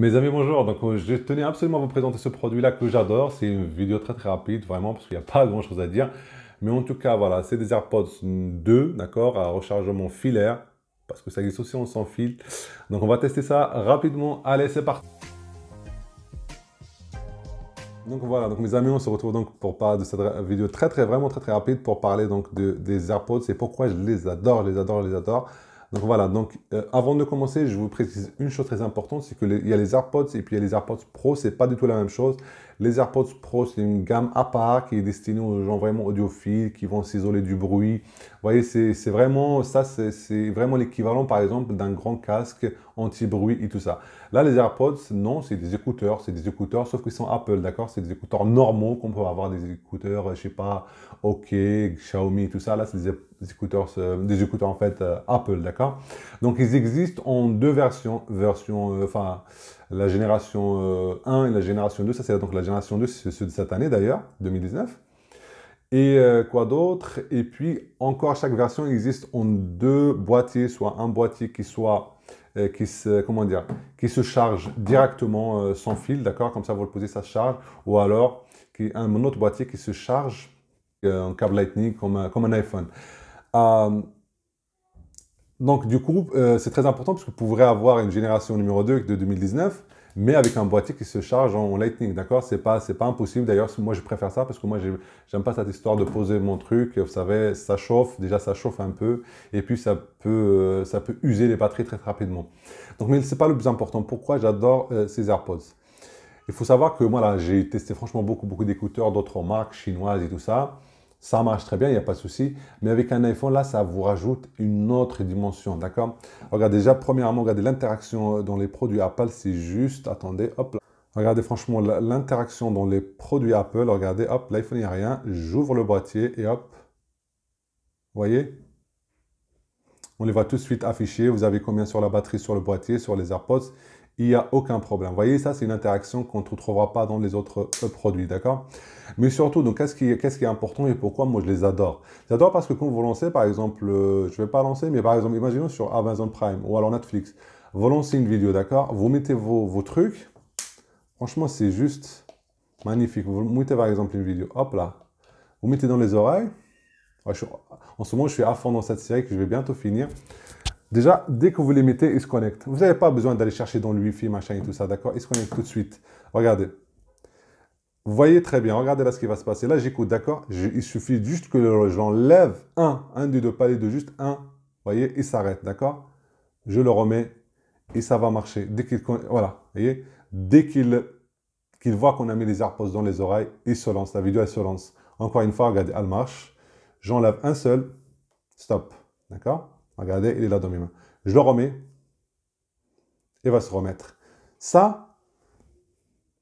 Mes amis, bonjour. Donc, euh, je tenais absolument à vous présenter ce produit-là que j'adore. C'est une vidéo très très rapide, vraiment, parce qu'il n'y a pas grand-chose à dire. Mais en tout cas, voilà, c'est des AirPods 2, d'accord, à rechargement filaire, parce que ça existe aussi en sans fil. Donc, on va tester ça rapidement. Allez, c'est parti. Donc voilà, donc mes amis, on se retrouve donc pour parler de cette vidéo très très vraiment très très rapide pour parler donc des AirPods et pourquoi je les adore, les adore, les adore. Donc voilà, donc euh, avant de commencer, je vous précise une chose très importante, c'est qu'il y a les AirPods et puis il y a les AirPods Pro, c'est pas du tout la même chose. Les AirPods Pro, c'est une gamme à part qui est destinée aux gens vraiment audiophiles, qui vont s'isoler du bruit, voyez, c'est vraiment ça, c'est vraiment l'équivalent, par exemple, d'un grand casque anti-bruit et tout ça. Là, les AirPods, non, c'est des écouteurs, c'est des écouteurs, sauf qu'ils sont Apple, d'accord C'est des écouteurs normaux qu'on peut avoir, des écouteurs, je sais pas, OK, Xiaomi, tout ça. Là, c'est des écouteurs, euh, des écouteurs en fait euh, Apple, d'accord Donc ils existent en deux versions, version, euh, enfin la génération 1 et la génération 2, ça c'est donc la génération 2, c'est de cette année d'ailleurs, 2019. Et euh, quoi d'autre Et puis, encore, chaque version existe en deux boîtiers, soit un boîtier qui soit euh, qui se, comment dire, qui se charge directement euh, sans fil, d'accord Comme ça, vous le posez, ça se charge. Ou alors, qui, un, autre boîtier qui se charge en câble Lightning comme un, comme un iPhone. donc, du coup, c'est très important parce que vous pourrez avoir une génération numéro 2 de 2019 mais avec un boîtier qui se charge en Lightning, d'accord C'est pas, pas impossible. D'ailleurs, moi, je préfère ça parce que moi, j'aime pas cette histoire de poser mon truc. Vous savez, ça chauffe. Déjà, ça chauffe un peu. Et puis, ça peut, euh, user les batteries très, rapidement. Donc, mais c'est pas le plus important. Pourquoi j'adore euh, ces AirPods Il faut savoir que moi, là, j'ai testé franchement beaucoup, beaucoup d'écouteurs d'autres marques chinoises et tout ça. Ça marche très bien, il n'y a pas de souci. Mais avec un iPhone, là, ça vous rajoute une autre dimension, d'accord Regardez, déjà, premièrement, regardez l'interaction euh, dans les produits Apple, c'est juste, attendez, hop là. Regardez franchement l'interaction dans les produits Apple. Regardez, hop, l'iPhone, il n'y a rien. J'ouvre le boîtier et hop. Vous voyez On les voit tout de suite affichés. Vous avez combien sur la batterie, sur le boîtier, sur les AirPods il n'y a aucun problème. Vous voyez, ça, c'est une interaction qu'on ne trouvera pas dans les autres euh, produits, d'accord Mais surtout, donc, qu'est-ce qui, qui est important et pourquoi moi, je les adore J'adore parce que quand vous lancez, par exemple, euh, je ne vais pas lancer, mais par exemple, imaginons sur Amazon Prime ou alors Netflix, vous lancez une vidéo, d'accord Vous mettez vos, vos trucs. Franchement, c'est juste magnifique. Vous mettez, par exemple, une vidéo, hop là. Vous mettez dans les oreilles. En ce moment, je suis à fond dans cette série que je vais bientôt finir. Déjà, dès que vous les mettez, ils se connectent. Vous n'avez pas besoin d'aller chercher dans le Wi-Fi, machin et tout ça, d'accord Ils se connectent tout de suite. Regardez. Vous voyez très bien, regardez là ce qui va se passer. Là, j'écoute, d'accord Il suffit juste que je un, un des deux palais de juste un. Vous voyez, il s'arrête, d'accord Je le remets et ça va marcher. Dès qu'il voilà, voyez Dès qu'il voit qu'on a mis les AirPods dans les oreilles, il se lance, la vidéo, elle se lance. Encore une fois, regardez, elle marche. J'enlève un seul, stop, d'accord Regardez, il est là dans mes mains. Je le remets et va se remettre. Ça,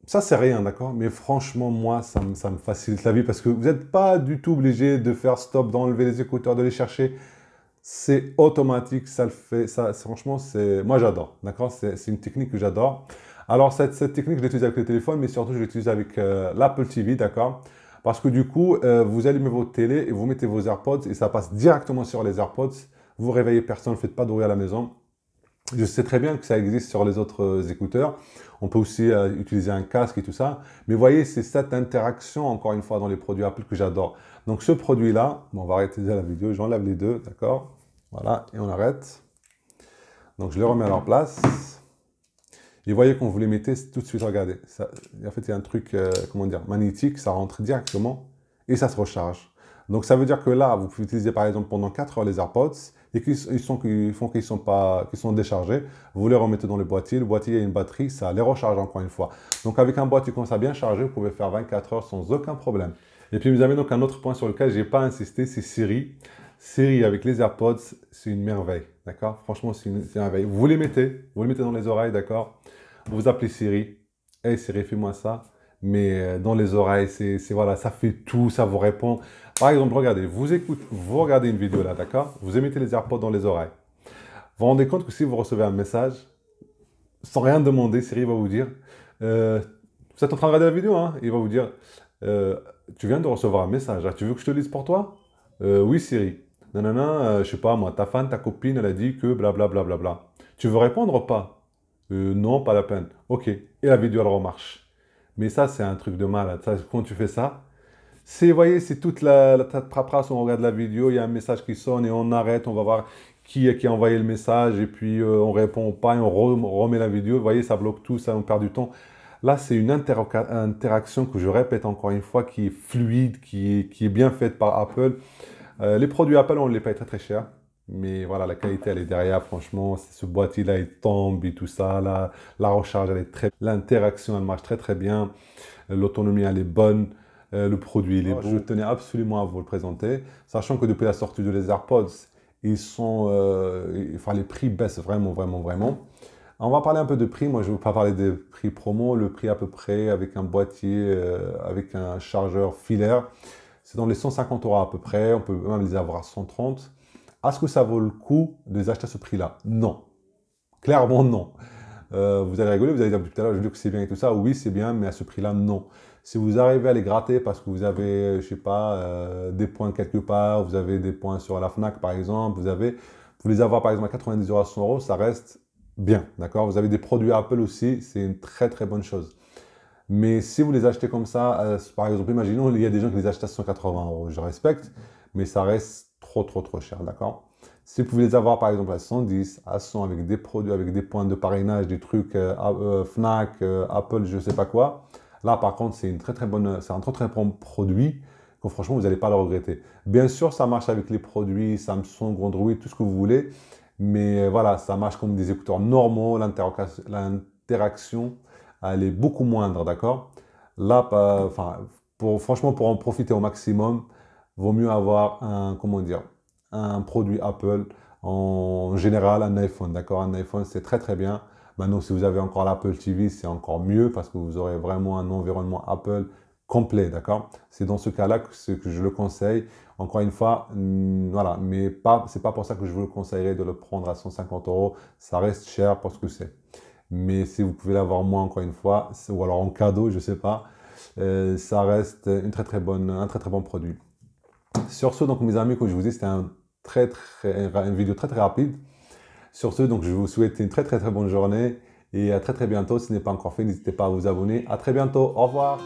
ça c'est rien, d'accord Mais franchement, moi, ça me, ça me, facilite la vie parce que vous n'êtes pas du tout obligé de faire stop, d'enlever les écouteurs, de les chercher. C'est automatique, ça le fait. Ça, franchement, c'est moi j'adore, d'accord C'est une technique que j'adore. Alors cette, cette, technique, je l'utilise avec le téléphone, mais surtout je l'utilise avec euh, l'Apple TV, d'accord Parce que du coup, euh, vous allumez votre télé et vous mettez vos AirPods et ça passe directement sur les AirPods vous réveillez personne, ne faites pas de bruit à la maison. Je sais très bien que ça existe sur les autres euh, écouteurs. On peut aussi euh, utiliser un casque et tout ça. Mais voyez, c'est cette interaction, encore une fois, dans les produits Apple que j'adore. Donc ce produit-là, on va arrêter déjà la vidéo, j'enlève les deux, d'accord Voilà, et on arrête. Donc je les remets à leur place. Et voyez, qu'on vous les mettez, tout de suite, regardez. en fait, il y a un truc, euh, comment dire, magnétique, ça rentre directement et ça se recharge. Donc ça veut dire que là, vous pouvez utiliser par exemple pendant 4 heures les AirPods et qu'ils sont, font qu'ils sont, pas, qui sont déchargés, vous les remettez dans le boîtier. Le boîtier, a une batterie, ça les recharge encore une fois. Donc avec un boîtier comme ça bien chargé, vous pouvez faire 24 heures sans aucun problème. Et puis vous avez donc un autre point sur lequel je n'ai pas insisté, c'est Siri. Siri avec les AirPods, c'est une merveille, d'accord Franchement, c'est une, merveille. Vous les mettez, vous les mettez dans les oreilles, d'accord Vous appelez Siri. Hey Siri, fais-moi ça mais euh, dans les oreilles, c'est voilà, ça fait tout, ça vous répond. Par exemple, regardez, vous écoutez, vous regardez une vidéo là, d'accord Vous émettez les AirPods dans les oreilles. Vous vous rendez compte que si vous recevez un message, sans rien demander, Siri va vous dire, euh, vous êtes en train de regarder la vidéo, hein Il va vous dire, euh, tu viens de recevoir un message, ah, tu veux que je te lise pour toi Oui, Siri. non, je sais pas moi, ta fan, ta copine, elle a dit que blablabla. Tu veux répondre ou pas Non, pas la peine. Ok. Et la vidéo, elle remarche. Mais ça, c'est un truc de malade. quand tu fais ça, c'est, voyez, c'est toute la, la on regarde la vidéo, il y a un message qui sonne et on arrête, on va voir qui qui a envoyé le message et puis euh, on répond pas et on remet la vidéo. Vous voyez, ça bloque tout, ça, on perd du temps. Là, c'est une interaction que je répète encore une fois, qui est fluide, qui est, bien faite par Apple. Euh, les produits Apple, on les paye très très cher. Mais voilà, la qualité, elle est derrière, franchement. Ce boîtier-là, il tombe et tout ça. La, la recharge, elle est très... L'interaction, elle marche très, très bien. L'autonomie, elle est bonne. Euh, le produit, il est oh, beau. Je tenais absolument à vous le présenter. Sachant que depuis la sortie de les AirPods, ils sont... Euh, enfin, les prix baissent vraiment, vraiment, vraiment. On va parler un peu de prix. Moi, je ne vais pas parler des prix promo. Le prix à peu près avec un boîtier, euh, avec un chargeur filaire, c'est dans les 150 euros à peu près. On peut même les avoir à 130. Est-ce que ça vaut le coup de les acheter à ce prix-là Non. Clairement, non. Euh, vous allez rigoler, vous allez dire tout à l'heure, je dire que c'est bien et tout ça. Oui, c'est bien, mais à ce prix-là, non. Si vous arrivez à les gratter parce que vous avez, je sais pas, euh, des points quelque part, vous avez des points sur la FNAC, par exemple, vous avez, vous les avoir par exemple à 90 euros, à 100 euros, ça reste bien, d'accord Vous avez des produits Apple aussi, c'est une très très bonne chose. Mais si vous les achetez comme ça, euh, par exemple, imaginons, il y a des gens qui les achètent à 180 euros, je respecte, mais ça reste trop, trop, trop cher, d'accord Si vous pouvez les avoir, par exemple, à 110, à 100, avec des produits, avec des points de parrainage, des trucs euh, euh, Fnac, euh, Apple, je sais pas quoi, là, par contre, c'est une très, très bonne, c'est un très, très bon produit que, franchement, vous n'allez pas le regretter. Bien sûr, ça marche avec les produits Samsung, Android, tout ce que vous voulez, mais voilà, ça marche comme des écouteurs normaux, l'interaction, elle est beaucoup moindre, d'accord Là, enfin, pour, franchement, pour en profiter au maximum, vaut mieux avoir un, comment dire, un produit Apple, en général un iPhone, d'accord Un iPhone, c'est très très bien. Maintenant, si vous avez encore l'Apple TV, c'est encore mieux parce que vous aurez vraiment un environnement Apple complet, d'accord C'est dans ce cas-là que, je le conseille. Encore une fois, mm, voilà, mais pas, c'est pas pour ça que je vous le conseillerais de le prendre à 150 euros. Ça reste cher pour ce que c'est. Mais si vous pouvez l'avoir moins, encore une fois, ou alors en cadeau, je sais pas, euh, ça reste une très très bonne, un très très bon produit. Sur ce, donc mes amis, comme je vous dis, c'était un très, très, une vidéo très très rapide. Sur ce, donc je vous souhaite une très très très bonne journée et à très très bientôt. Si ce n'est pas encore fait, n'hésitez pas à vous abonner. À très bientôt. Au revoir.